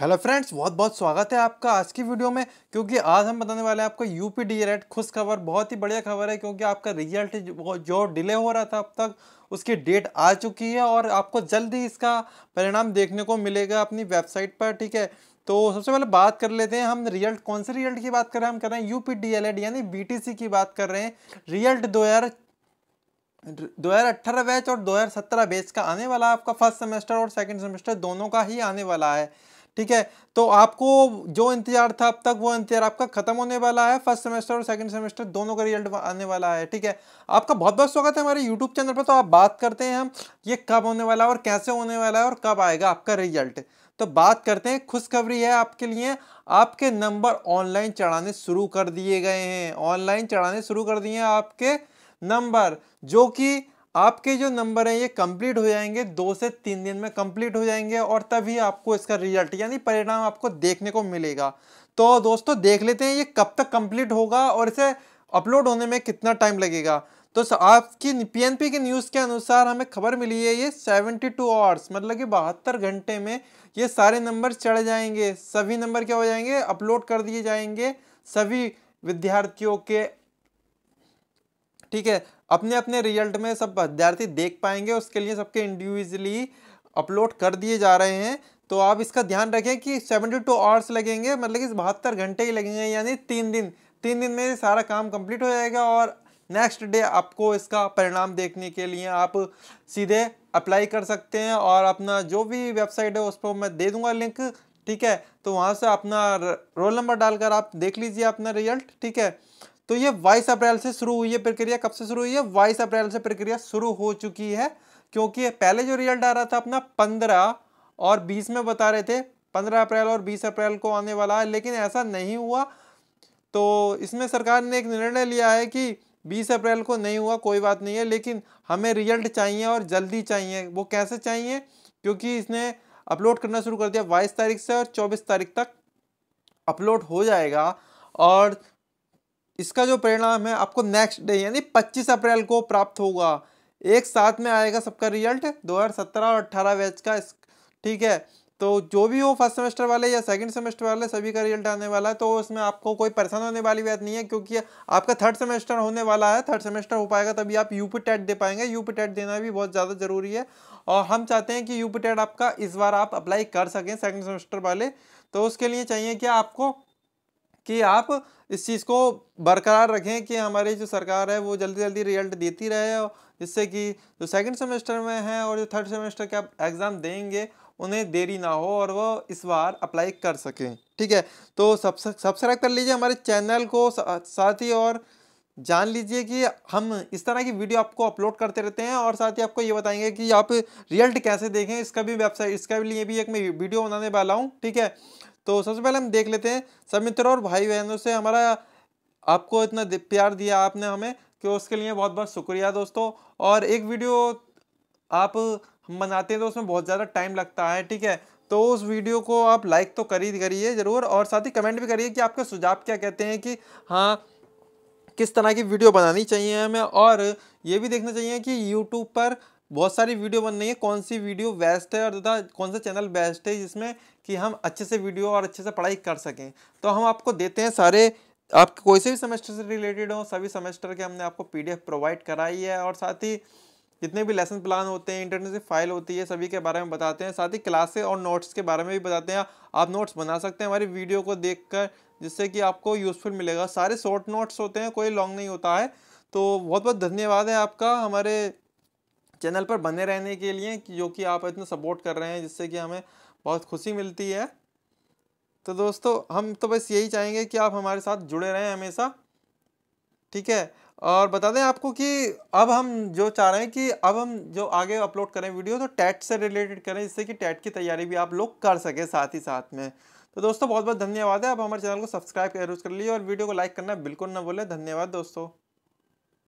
hello friends बहुत बहुत स्वागत है आपका आज की वीडियो में क्योंकि आज हम बताने वाले हैं आपको यू पी डी रेट खुश खबर बहुत ही बढ़िया खबर है क्योंकि आपका रिजल्ट जो डिले हो रहा था अब तक उसकी डेट आ चुकी है और आपको जल्द ही इसका परिणाम देखने को मिलेगा अपनी वेबसाइट पर ठीक है तो सबसे पहले बात कर लेते हैं हम रिजल्ट कौन से रिजल्ट की बात कर रहे हैं हम कर रहे हैं एल एड यानी सी की बात कर रहे हैं रिजल्ट दो दो हज़ार अट्ठारह बैच और दो हज़ार सत्रह बैच का आने वाला है आपका फर्स्ट सेमेस्टर और सेकंड सेमेस्टर दोनों का ही आने वाला है ठीक है तो आपको जो इंतजार था अब तक वो इंतजार आपका खत्म होने वाला है फर्स्ट सेमेस्टर और सेकंड सेमेस्टर दोनों का रिजल्ट आने वाला है ठीक है आपका बहुत बहुत स्वागत है हमारे यूट्यूब चैनल पर तो आप बात करते हैं हम ये कब होने वाला है और कैसे होने वाला है और कब आएगा आपका रिजल्ट तो बात करते हैं खुशखबरी है आपके लिए आपके नंबर ऑनलाइन चढ़ाने शुरू कर दिए गए हैं ऑनलाइन चढ़ाने शुरू कर दिए हैं आपके नंबर जो कि आपके जो नंबर हैं ये कंप्लीट हो जाएंगे दो से तीन दिन में कंप्लीट हो जाएंगे और तभी आपको इसका रिजल्ट यानी परिणाम आपको देखने को मिलेगा तो दोस्तों देख लेते हैं ये कब तक कंप्लीट होगा और इसे अपलोड होने में कितना टाइम लगेगा तो आपकी पीएनपी के न्यूज़ के अनुसार हमें खबर मिली है ये 72 टू आवर्स मतलब कि बहत्तर घंटे में ये सारे नंबर चढ़ जाएंगे सभी नंबर क्या हो जाएंगे अपलोड कर दिए जाएंगे सभी विद्यार्थियों के ठीक है अपने अपने रिजल्ट में सब विद्यार्थी देख पाएंगे उसके लिए सबके इंडिविजुअली अपलोड कर दिए जा रहे हैं तो आप इसका ध्यान रखें कि सेवेंटी टू आवर्स लगेंगे मतलब कि बहत्तर घंटे ही लगेंगे यानी तीन दिन तीन दिन में सारा काम कंप्लीट हो जाएगा और नेक्स्ट डे आपको इसका परिणाम देखने के लिए आप सीधे अप्लाई कर सकते हैं और अपना जो भी वेबसाइट है उस पर मैं दे दूंगा लिंक ठीक है तो वहाँ से अपना रोल नंबर डालकर आप देख लीजिए अपना रिजल्ट ठीक है तो ये बाईस अप्रैल से शुरू हुई है प्रक्रिया कब से शुरू हुई है बाईस अप्रैल से प्रक्रिया शुरू हो चुकी है क्योंकि पहले जो रिजल्ट आ रहा था अपना पंद्रह और बीस में बता रहे थे पंद्रह अप्रैल और बीस अप्रैल को आने वाला है लेकिन ऐसा नहीं हुआ तो इसमें सरकार ने एक निर्णय लिया है कि बीस अप्रैल को नहीं हुआ कोई बात नहीं है लेकिन हमें रिजल्ट चाहिए और जल्दी चाहिए वो कैसे चाहिए क्योंकि इसने अपलोड करना शुरू कर दिया बाईस तारीख से और चौबीस तारीख तक अपलोड हो जाएगा और इसका जो परिणाम है आपको नेक्स्ट डे यानी पच्चीस अप्रैल को प्राप्त होगा एक साथ में आएगा सबका रिजल्ट सत्रह और अट्ठारह बैच का ठीक है तो जो भी हो फर्स्ट सेमेस्टर वाले या सेकंड सेमेस्टर वाले सभी का रिजल्ट आने वाला है तो उसमें आपको कोई परेशान होने वाली बात नहीं है क्योंकि आपका थर्ड सेमेस्टर होने वाला है थर्ड सेमेस्टर हो पाएगा तभी आप यूपी टेट e दे पाएंगे यूपी टेट e देना भी बहुत ज़्यादा ज़रूरी है और हम चाहते हैं कि यूपी टेट e आपका इस बार आप अप्लाई कर सकें सेकेंड सेमेस्टर वाले तो उसके लिए चाहिए कि आपको कि आप इस चीज़ को बरकरार रखें कि हमारी जो सरकार है वो जल्दी जल्दी रिजल्ट देती रहे और जिससे कि जो सेकंड सेमेस्टर में है और जो थर्ड सेमेस्टर के आप एग्ज़ाम देंगे उन्हें देरी ना हो और वो इस बार अप्लाई कर सकें ठीक है तो सब सब्सक्राइब कर लीजिए हमारे चैनल को साथ ही और जान लीजिए कि हम इस तरह की वीडियो आपको अपलोड करते रहते हैं और साथ ही आपको ये बताएंगे कि आप रिजल्ट कैसे देखें इसका भी वेबसाइट इसका भी लिए भी एक मैं वीडियो बनाने वाला हूँ ठीक है तो सबसे पहले हम देख लेते हैं सब मित्रों और भाई बहनों से हमारा आपको इतना प्यार दिया आपने हमें कि उसके लिए बहुत बहुत शुक्रिया दोस्तों और एक वीडियो आप हम बनाते हैं तो उसमें बहुत ज़्यादा टाइम लगता है ठीक है तो उस वीडियो को आप लाइक तो करी करिए ज़रूर और साथ ही कमेंट भी करिए कि आपके सुझाव क्या कहते हैं कि हाँ किस तरह की वीडियो बनानी चाहिए हमें और ये भी देखना चाहिए कि यूट्यूब पर बहुत सारी वीडियो बन रही है कौन सी वीडियो बेस्ट है और तथा कौन सा चैनल बेस्ट है जिसमें कि हम अच्छे से वीडियो और अच्छे से पढ़ाई कर सकें तो हम आपको देते हैं सारे आप कोई से भी सेमेस्टर से रिलेटेड हो सभी सेमेस्टर के हमने आपको पी प्रोवाइड कराई है और साथ ही जितने भी लेसन प्लान होते हैं इंटरनेट से फाइल होती है सभी के बारे में बताते हैं साथ ही क्लासे और नोट्स के बारे में भी बताते हैं आप नोट्स बना सकते हैं हमारी वीडियो को देखकर जिससे कि आपको यूज़फुल मिलेगा सारे शॉर्ट नोट्स होते हैं कोई लॉन्ग नहीं होता है तो बहुत बहुत धन्यवाद है आपका हमारे चैनल पर बने रहने के लिए जो कि आप इतना सपोर्ट कर रहे हैं जिससे कि हमें बहुत खुशी मिलती है तो दोस्तों हम तो बस यही चाहेंगे कि आप हमारे साथ जुड़े रहें हमेशा ठीक है और बता दें आपको कि अब हम जो चाह रहे हैं कि अब हम जो आगे अपलोड करें वीडियो तो टैट से रिलेटेड करें जिससे कि टैट की तैयारी भी आप लोग कर सकें साथ ही साथ में तो दोस्तों बहुत बहुत धन्यवाद है आप हमारे चैनल को सब्सक्राइब कर लीजिए और वीडियो को लाइक करना बिल्कुल ना बोले धन्यवाद दोस्तों